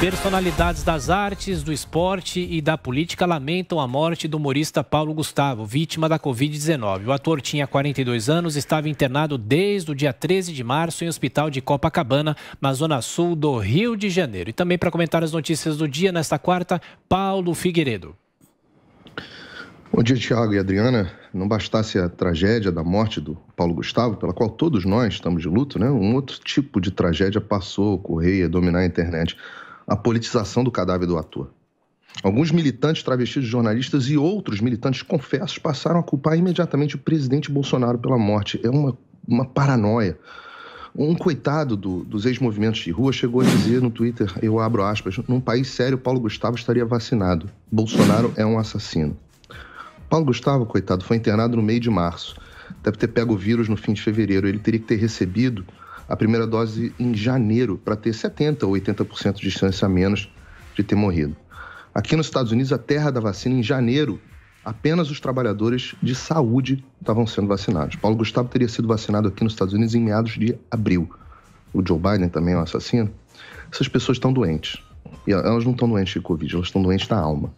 Personalidades das artes, do esporte e da política lamentam a morte do humorista Paulo Gustavo, vítima da Covid-19. O ator tinha 42 anos, estava internado desde o dia 13 de março em hospital de Copacabana, na zona sul do Rio de Janeiro. E também para comentar as notícias do dia nesta quarta, Paulo Figueiredo. Bom dia, Tiago e Adriana. Não bastasse a tragédia da morte do Paulo Gustavo, pela qual todos nós estamos de luto, né? Um outro tipo de tragédia passou a ocorrer e a dominar a internet a politização do cadáver do ator. Alguns militantes travestidos de jornalistas e outros militantes confessos passaram a culpar imediatamente o presidente Bolsonaro pela morte. É uma, uma paranoia. Um coitado do, dos ex-movimentos de rua chegou a dizer no Twitter, eu abro aspas, num país sério, Paulo Gustavo estaria vacinado. Bolsonaro é um assassino. Paulo Gustavo, coitado, foi internado no meio de março. Deve ter pego o vírus no fim de fevereiro. Ele teria que ter recebido a primeira dose em janeiro para ter 70% ou 80% de chance a menos de ter morrido. Aqui nos Estados Unidos, a terra da vacina, em janeiro, apenas os trabalhadores de saúde estavam sendo vacinados. Paulo Gustavo teria sido vacinado aqui nos Estados Unidos em meados de abril. O Joe Biden também é um assassino. Essas pessoas estão doentes. E elas não estão doentes de Covid, elas estão doentes da alma.